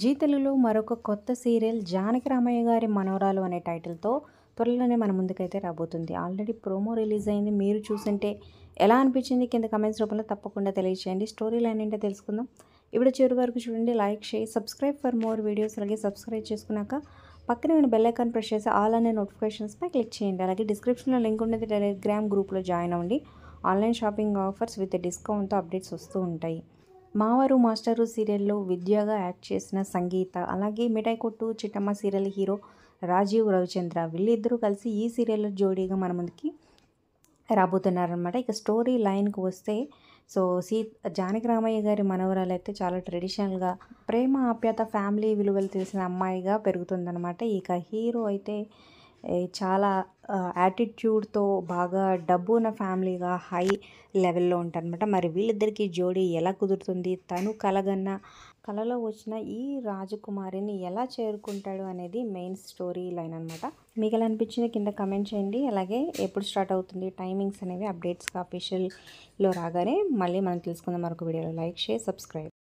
G తెలుగులో మరొక కొత్త సీరియల్ జానకి రామయ్య గారి మనవరాలు అనే టైటిల్తో త్వరలోనే మన ముందుకైతే రాబోతుంది ఆల్రెడీ ప్రోమో రిలీజ్ అయింది మీరు చూసంటే ఎలా అనిపించింది కింద కమెంట్స్ రూపంలో తప్పకుండా తెలియచేయండి స్టోరీ లైన్ ఏంటో తెలుసుకుందాం ఇప్పుడు చివరి వరకు చూడండి లైక్ చేయి సబ్స్క్రైబ్ ఫర్ మోర్ వీడియోస్ అలాగే సబ్స్క్రైబ్ చేసుకున్నాక పక్కనే ఉన్న బెల్ ఐకాన్ ప్రెస్ చేసి ఆల్ అనే నోటిఫికేషన్స్పై క్లిక్ చేయండి అలాగే డిస్క్రిప్షన్లో లింక్ ఉండేది టెలిగ్రామ్ గ్రూప్లో జాయిన్ అవ్వండి ఆన్లైన్ షాపింగ్ ఆఫర్స్ విత్ డిస్కౌంట్తో అప్డేట్స్ వస్తూ ఉంటాయి మావారు మాస్టరు సీరియల్లో విద్యగా యాక్ట్ చేసిన సంగీత అలాగే మిఠాయి కొట్టు చిట్టమ్మ సీరియల్ హీరో రాజీవ్ రవిచంద్ర వీళ్ళిద్దరూ కలిసి ఈ సీరియల్లో జోడీగా మన ముందుకి రాబోతున్నారనమాట ఇక స్టోరీ లైన్కి వస్తే సో సీ జానకి రామయ్య గారి మనవరాలు అయితే చాలా ట్రెడిషనల్గా ప్రేమ ఆప్యాత ఫ్యామిలీ విలువలు తెలిసిన అమ్మాయిగా పెరుగుతుందనమాట ఇక హీరో అయితే చాలా యాటిట్యూడ్తో బాగా డబ్బు ఉన్న ఫ్యామిలీగా హై లెవెల్లో ఉంటారనమాట మరి వీళ్ళిద్దరికీ జోడీ ఎలా కుదురుతుంది తను కలగన్న కలలో వచ్చిన ఈ రాజకుమారిని ఎలా చేరుకుంటాడు అనేది మెయిన్ స్టోరీ లైన్ అనమాట మీకు ఎలా అనిపించింది కింద కమెంట్ చేయండి అలాగే ఎప్పుడు స్టార్ట్ అవుతుంది టైమింగ్స్ అనేవి అప్డేట్స్గా అఫీషియల్లో రాగానే మళ్ళీ మనం తెలుసుకుందాం మరొక వీడియోలో లైక్ షేర్ సబ్స్క్రైబ్